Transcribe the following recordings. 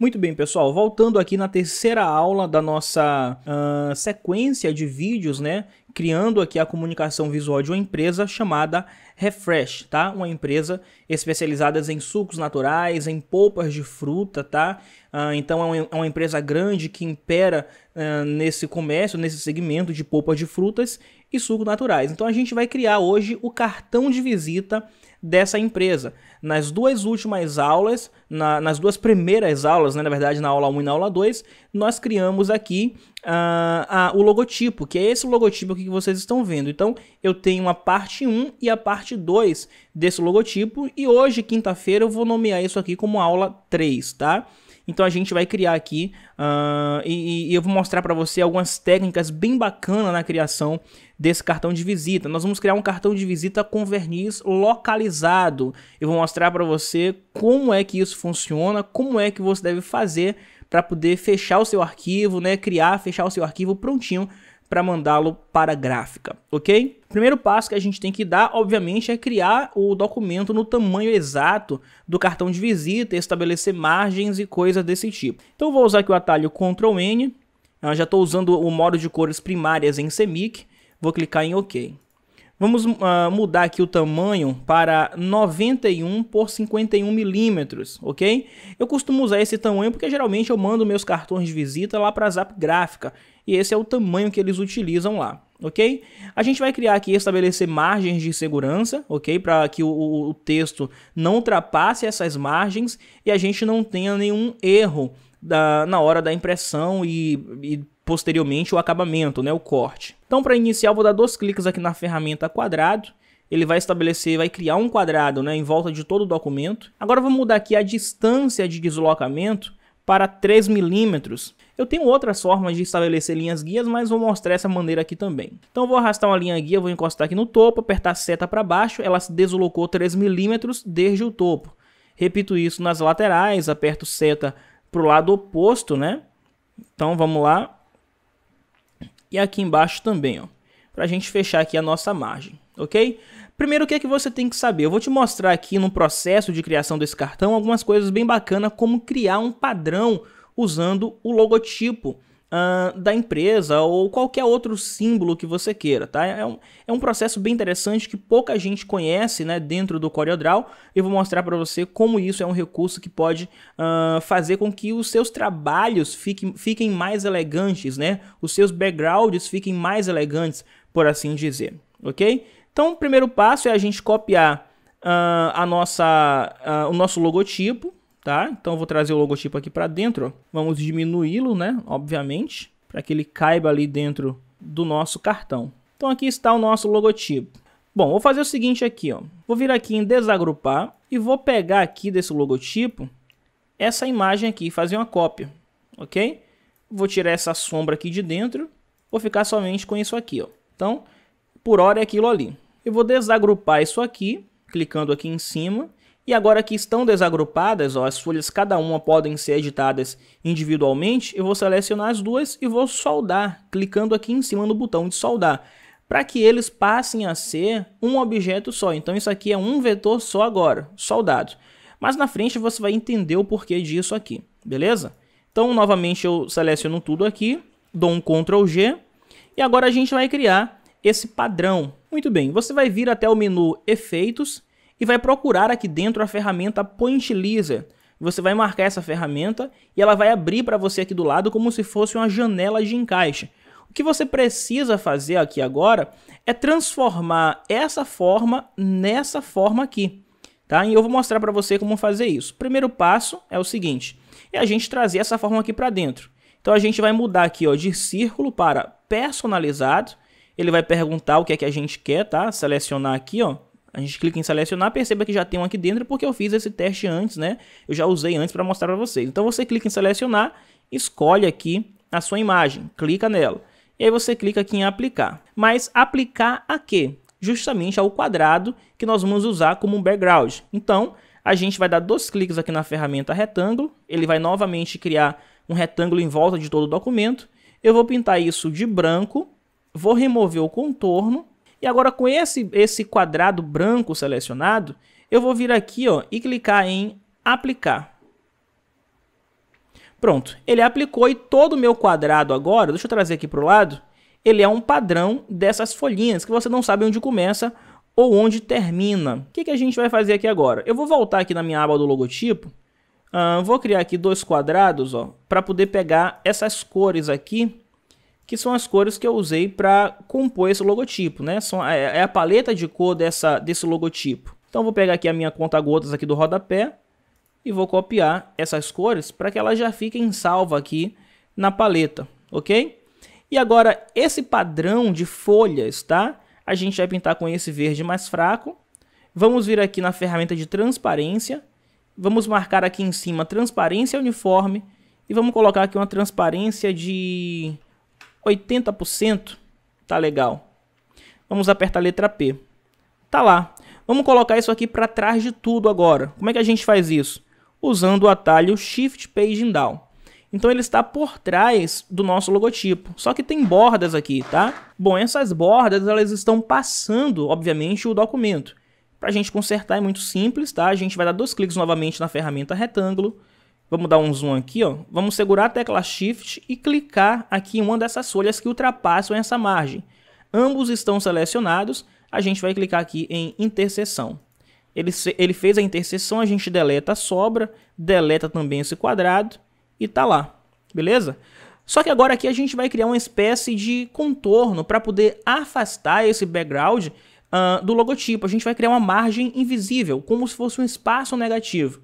Muito bem, pessoal, voltando aqui na terceira aula da nossa uh, sequência de vídeos, né? Criando aqui a comunicação visual de uma empresa chamada Refresh, tá? Uma empresa especializada em sucos naturais, em polpas de fruta, tá? Uh, então é uma, é uma, empresa grande que impera uh, nesse comércio, nesse segmento de polpas de frutas e sucos naturais. Então a gente vai criar hoje o cartão de visita dessa empresa. Nas duas últimas aulas, na, nas duas primeiras aulas, né, na verdade, na aula 1 e na aula 2, nós criamos aqui uh, uh, o logotipo, que é esse logotipo que vocês estão vendo. Então, eu tenho a parte 1 e a parte 2 desse logotipo, e hoje, quinta-feira, eu vou nomear isso aqui como aula 3, tá? Então a gente vai criar aqui uh, e, e, eu vou mostrar para você algumas técnicas bem bacanas na criação desse cartão de visita. Nós vamos criar um cartão de visita com verniz localizado. Eu vou mostrar para você como é que isso funciona, como é que você deve fazer para poder fechar o seu arquivo, né, criar, fechar o seu arquivo prontinho para mandá-lo para a gráfica, ok? Primeiro passo que a gente tem que dar, obviamente, é criar o documento no tamanho exato do cartão de visita, estabelecer margens e coisas desse tipo. Então vou usar aqui o atalho Ctrl N, eu ah, já estou usando o modo de cores primárias em CMYK, vou clicar em OK. Vamos uh, mudar aqui o tamanho para 91 por 51 milímetros, ok? Eu costumo usar esse tamanho porque geralmente eu mando meus cartões de visita lá para a Zap Gráfica e esse é o tamanho que eles utilizam lá, ok? A gente vai criar aqui estabelecer margens de segurança, ok? Para que o, o texto não ultrapasse essas margens e a gente não tenha nenhum erro da, na hora da impressão e, e posteriormente o acabamento, né, o corte. Então para iniciar vou dar dois cliques aqui na ferramenta quadrado, ele vai estabelecer, vai criar um quadrado né, em volta de todo o documento. Agora vou mudar aqui a distância de deslocamento para 3 milímetros. Eu tenho outras formas de estabelecer linhas guias, mas vou mostrar essa maneira aqui também. Então vou arrastar uma linha guia, vou encostar aqui no topo, apertar a seta para baixo, ela se deslocou 3 milímetros desde o topo. Repito isso nas laterais, aperto seta para o lado oposto, né? Então vamos lá, e aqui embaixo também, ó, para a gente fechar aqui a nossa margem, ok? Primeiro, o que é que você tem que saber? Eu vou te mostrar aqui no processo de criação desse cartão algumas coisas bem bacanas, como criar um padrão usando o logotipo uh, da empresa ou qualquer outro símbolo que você queira, tá? É um, é um processo bem interessante que pouca gente conhece né, dentro do CorelDRAW. Eu vou mostrar para você como isso é um recurso que pode uh, fazer com que os seus trabalhos fiquem, fiquem mais elegantes, né? Os seus backgrounds fiquem mais elegantes, por assim dizer, ok? Então, o primeiro passo é a gente copiar uh, a nossa, uh, o nosso logotipo, tá? Então eu vou trazer o logotipo aqui para dentro, vamos diminuí-lo, né, obviamente, para que ele caiba ali dentro do nosso cartão. Então aqui está o nosso logotipo. Bom, vou fazer o seguinte aqui, ó. Vou vir aqui em desagrupar e vou pegar aqui desse logotipo essa imagem aqui e fazer uma cópia, ok? Vou tirar essa sombra aqui de dentro, vou ficar somente com isso aqui, ó. Então, por hora é aquilo ali. Eu vou desagrupar isso aqui, clicando aqui em cima, e agora que estão desagrupadas, ó, as folhas cada uma podem ser editadas individualmente, eu vou selecionar as duas e vou soldar, clicando aqui em cima no botão de soldar, para que eles passem a ser um objeto só. Então isso aqui é um vetor só agora, soldado. Mas na frente você vai entender o porquê disso aqui, beleza? Então novamente eu seleciono tudo aqui, dou um Ctrl G e agora a gente vai criar esse padrão. Muito bem, você vai vir até o menu Efeitos, e vai procurar aqui dentro a ferramenta Pointilizer. Você vai marcar essa ferramenta e ela vai abrir para você aqui do lado como se fosse uma janela de encaixe. O que você precisa fazer aqui agora é transformar essa forma nessa forma aqui. Tá? E eu vou mostrar para você como fazer isso. O primeiro passo é o seguinte, é a gente trazer essa forma aqui para dentro. Então a gente vai mudar aqui ó, de círculo para personalizado. Ele vai perguntar o que é que a gente quer, tá? Selecionar aqui, ó. A gente clica em selecionar, perceba que já tem um aqui dentro porque eu fiz esse teste antes, né? Eu já usei antes para mostrar para vocês. Então você clica em selecionar, escolhe aqui a sua imagem, clica nela. E aí você clica aqui em aplicar. Mas aplicar a quê? Justamente ao quadrado que nós vamos usar como um background. Então, a gente vai dar dois cliques aqui na ferramenta retângulo, ele vai novamente criar um retângulo em volta de todo o documento. Eu vou pintar isso de branco, vou remover o contorno e agora com esse, esse quadrado branco selecionado, eu vou vir aqui ó, e clicar em aplicar. Pronto, ele aplicou e todo o meu quadrado agora, deixa eu trazer aqui para o lado, ele é um padrão dessas folhinhas que você não sabe onde começa ou onde termina. O que, que a gente vai fazer aqui agora? Eu vou voltar aqui na minha aba do logotipo, uh, vou criar aqui dois quadrados para poder pegar essas cores aqui que são as cores que eu usei para compor esse logotipo, né? São, é, é a paleta de cor dessa, desse logotipo. Então vou pegar aqui a minha conta gotas aqui do rodapé e vou copiar essas cores para que elas já fiquem salvas aqui na paleta, ok? E agora esse padrão de folhas, tá? A gente vai pintar com esse verde mais fraco. Vamos vir aqui na ferramenta de transparência. Vamos marcar aqui em cima transparência uniforme e vamos colocar aqui uma transparência de 80%, tá legal. Vamos apertar a letra P. Tá lá. Vamos colocar isso aqui para trás de tudo agora. Como é que a gente faz isso? Usando o atalho Shift Page Down. Então ele está por trás do nosso logotipo. Só que tem bordas aqui, tá? Bom, essas bordas elas estão passando, obviamente, o documento. Para a gente consertar é muito simples, tá? A gente vai dar dois cliques novamente na ferramenta retângulo Vamos dar um zoom aqui, ó. Vamos segurar a tecla Shift e clicar aqui em uma dessas folhas que ultrapassam essa margem. Ambos estão selecionados, a gente vai clicar aqui em interseção. Ele, ele fez a interseção, a gente deleta a sobra, deleta também esse quadrado e tá lá, beleza? Só que agora aqui a gente vai criar uma espécie de contorno para poder afastar esse background uh, do logotipo. A gente vai criar uma margem invisível, como se fosse um espaço negativo.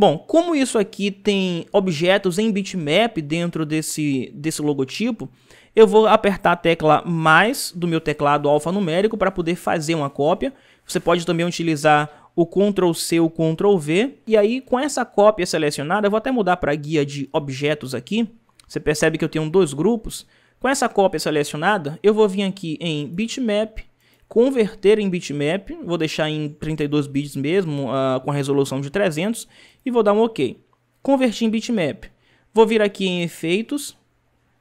Bom, como isso aqui tem objetos em bitmap dentro desse, desse logotipo, eu vou apertar a tecla mais do meu teclado alfanumérico para poder fazer uma cópia. Você pode também utilizar o Ctrl C ou Ctrl V. E aí, com essa cópia selecionada, eu vou até mudar para guia de objetos aqui. Você percebe que eu tenho dois grupos. Com essa cópia selecionada, eu vou vir aqui em bitmap converter em bitmap, vou deixar em 32 bits mesmo, uh, com a resolução de 300, e vou dar um OK. Converti em bitmap. Vou vir aqui em efeitos,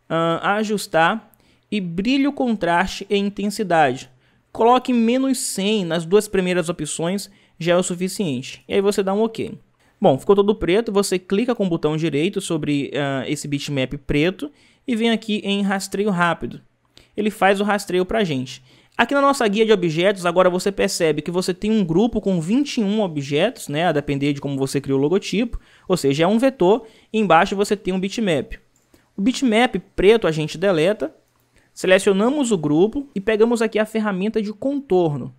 uh, ajustar e brilho, contraste e intensidade. Coloque menos 100 nas duas primeiras opções, já é o suficiente. E aí você dá um OK. Bom, ficou todo preto, você clica com o botão direito sobre uh, esse bitmap preto e vem aqui em rastreio rápido. Ele faz o rastreio para gente. Aqui na nossa guia de objetos, agora você percebe que você tem um grupo com 21 objetos, né, a depender de como você criou o logotipo, ou seja, é um vetor, e embaixo você tem um bitmap. O bitmap preto a gente deleta, selecionamos o grupo e pegamos aqui a ferramenta de contorno.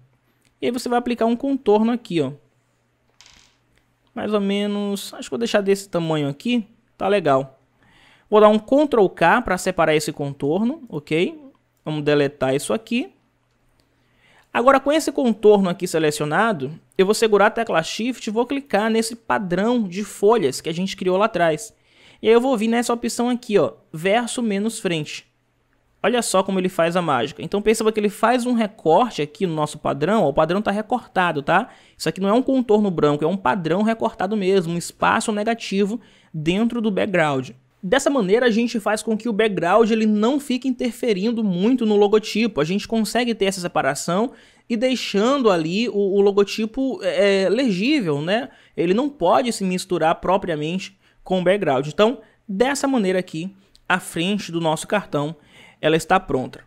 E aí você vai aplicar um contorno aqui, ó. Mais ou menos, acho que vou deixar desse tamanho aqui, tá legal. Vou dar um Ctrl K para separar esse contorno, ok? Vamos deletar isso aqui Agora, com esse contorno aqui selecionado, eu vou segurar a tecla Shift e vou clicar nesse padrão de folhas que a gente criou lá atrás. E aí eu vou vir nessa opção aqui, ó, verso menos frente. Olha só como ele faz a mágica. Então perceba que ele faz um recorte aqui no nosso padrão, ó, o padrão está recortado, tá? Isso aqui não é um contorno branco, é um padrão recortado mesmo, um espaço negativo dentro do background. Dessa maneira, a gente faz com que o background ele não fique interferindo muito no logotipo. A gente consegue ter essa separação e deixando ali o, o logotipo é, é, legível, né? Ele não pode se misturar propriamente com o background. Então, dessa maneira aqui, a frente do nosso cartão ela está pronta.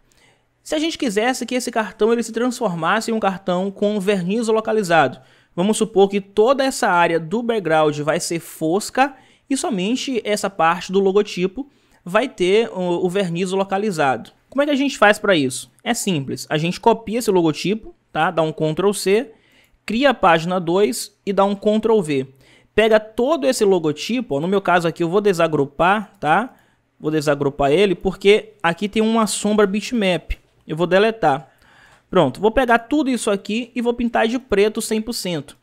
Se a gente quisesse que esse cartão ele se transformasse em um cartão com verniz localizado, vamos supor que toda essa área do background vai ser fosca e somente essa parte do logotipo vai ter o, o verniz localizado. Como é que a gente faz para isso? É simples, a gente copia esse logotipo, tá? dá um Ctrl C, cria a página 2 e dá um Ctrl V. Pega todo esse logotipo, ó, no meu caso aqui eu vou desagrupar, tá? Vou desagrupar ele porque aqui tem uma sombra bitmap. Eu vou deletar. Pronto, vou pegar tudo isso aqui e vou pintar de preto 100%.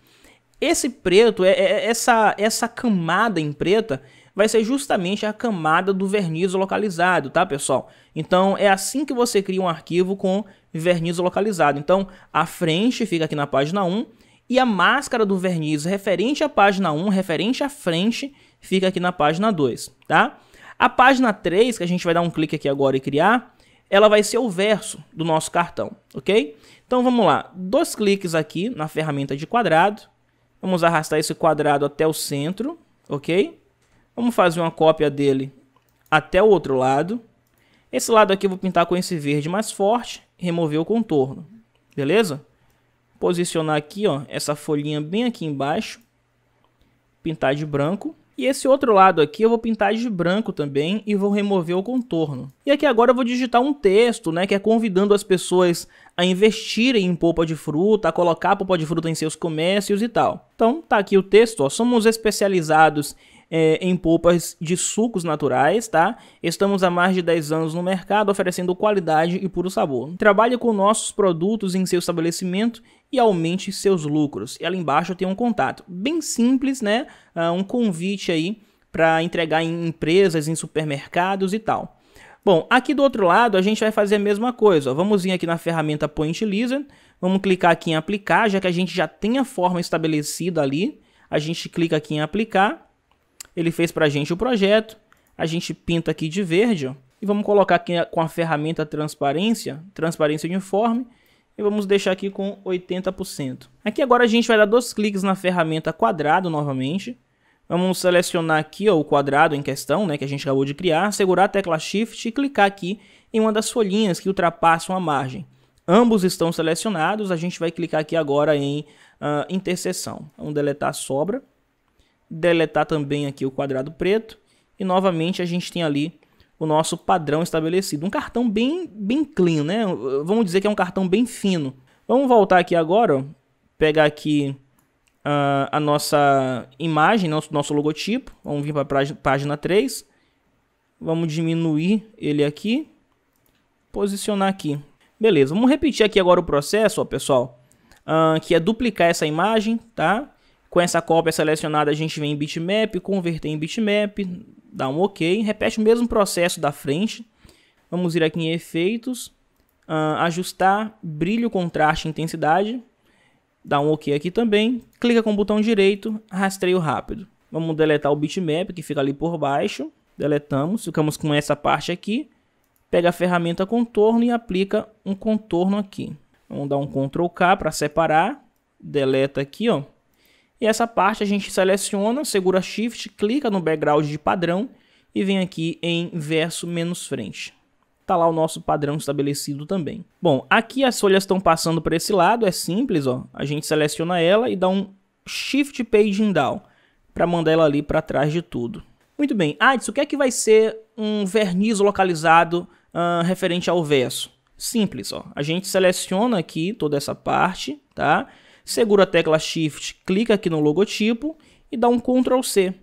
Esse preto, é, é, essa, essa camada em preta, vai ser justamente a camada do verniz localizado, tá pessoal? Então é assim que você cria um arquivo com verniz localizado. Então a frente fica aqui na página 1 e a máscara do verniz referente à página 1, referente à frente, fica aqui na página 2, tá? A página 3, que a gente vai dar um clique aqui agora e criar, ela vai ser o verso do nosso cartão, ok? Então vamos lá, dois cliques aqui na ferramenta de quadrado, Vamos arrastar esse quadrado até o centro, ok? Vamos fazer uma cópia dele até o outro lado. Esse lado aqui eu vou pintar com esse verde mais forte, remover o contorno, beleza? Posicionar aqui ó, essa folhinha bem aqui embaixo, pintar de branco. E esse outro lado aqui eu vou pintar de branco também e vou remover o contorno. E aqui agora eu vou digitar um texto, né, que é convidando as pessoas a investirem em polpa de fruta, a colocar polpa de fruta em seus comércios e tal. Então tá aqui o texto, ó, somos especializados é, em polpas de sucos naturais, tá? Estamos há mais de 10 anos no mercado oferecendo qualidade e puro sabor. Trabalhe com nossos produtos em seu estabelecimento e aumente seus lucros. E ali embaixo tem um contato bem simples, né? Ah, um convite aí para entregar em empresas, em supermercados e tal. Bom, aqui do outro lado a gente vai fazer a mesma coisa. Ó. Vamos vir aqui na ferramenta Point Lizard, vamos clicar aqui em aplicar, já que a gente já tem a forma estabelecida ali. A gente clica aqui em aplicar, ele fez para a gente o projeto, a gente pinta aqui de verde ó, e vamos colocar aqui com a ferramenta transparência, transparência uniforme, e vamos deixar aqui com 80%. Aqui agora a gente vai dar dois cliques na ferramenta quadrado novamente. Vamos selecionar aqui ó, o quadrado em questão, né, que a gente acabou de criar, segurar a tecla Shift e clicar aqui em uma das folhinhas que ultrapassam a margem. Ambos estão selecionados, a gente vai clicar aqui agora em uh, interseção. Vamos deletar a sobra, deletar também aqui o quadrado preto e novamente a gente tem ali o nosso padrão estabelecido. Um cartão bem, bem clean, né? Vamos dizer que é um cartão bem fino. Vamos voltar aqui agora, ó, pegar aqui uh, a nossa imagem, nosso, nosso logotipo. Vamos vir para a página 3. Vamos diminuir ele aqui, posicionar aqui. Beleza, vamos repetir aqui agora o processo, ó, pessoal, uh, que é duplicar essa imagem, tá? Com essa cópia selecionada, a gente vem em bitmap, converter em bitmap, dá um OK, repete o mesmo processo da frente. Vamos ir aqui em efeitos, uh, ajustar brilho, contraste e intensidade. Dá um OK aqui também. Clica com o botão direito, rastreio rápido. Vamos deletar o bitmap que fica ali por baixo. Deletamos, ficamos com essa parte aqui. Pega a ferramenta contorno e aplica um contorno aqui. Vamos dar um Ctrl K para separar. Deleta aqui, ó. E essa parte a gente seleciona, segura Shift, clica no background de padrão e vem aqui em verso menos frente. Tá lá o nosso padrão estabelecido também. Bom, aqui as folhas estão passando para esse lado, é simples, ó. A gente seleciona ela e dá um Shift Paging Down para mandar ela ali para trás de tudo. Muito bem, ah isso o que é que vai ser um verniz localizado uh, referente ao verso? Simples, ó. A gente seleciona aqui toda essa parte, tá? segura a tecla Shift, clica aqui no logotipo e dá um Ctrl C.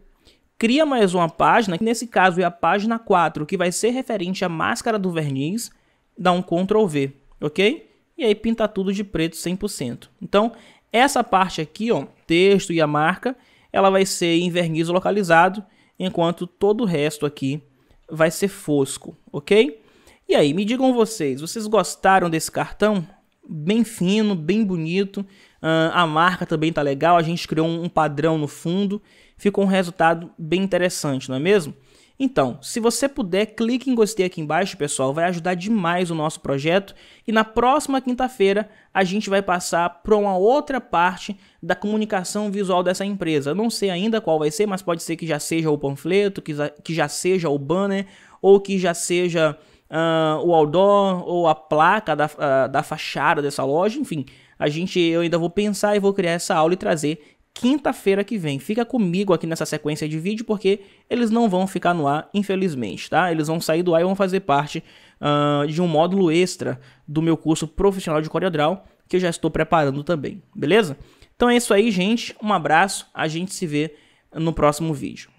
Cria mais uma página, que nesse caso é a página 4, que vai ser referente à máscara do verniz, dá um Ctrl V, ok? E aí pinta tudo de preto 100%. Então, essa parte aqui, ó, texto e a marca, ela vai ser em verniz localizado, enquanto todo o resto aqui vai ser fosco, ok? E aí, me digam vocês, vocês gostaram desse cartão? bem fino, bem bonito. Uh, a marca também tá legal, a gente criou um, um padrão no fundo, ficou um resultado bem interessante, não é mesmo? Então, se você puder, clique em gostei aqui embaixo, pessoal, vai ajudar demais o nosso projeto. E na próxima quinta-feira, a gente vai passar para uma outra parte da comunicação visual dessa empresa. Eu não sei ainda qual vai ser, mas pode ser que já seja o panfleto, que já seja o banner, ou que já seja uh, o outdoor ou a placa da, uh, da fachada dessa loja, enfim. A gente, eu ainda vou pensar e vou criar essa aula e trazer quinta-feira que vem. Fica comigo aqui nessa sequência de vídeo, porque eles não vão ficar no ar, infelizmente, tá? Eles vão sair do ar e vão fazer parte uh, de um módulo extra do meu curso profissional de CorelDRAW, que eu já estou preparando também, beleza? Então é isso aí, gente. Um abraço. A gente se vê no próximo vídeo.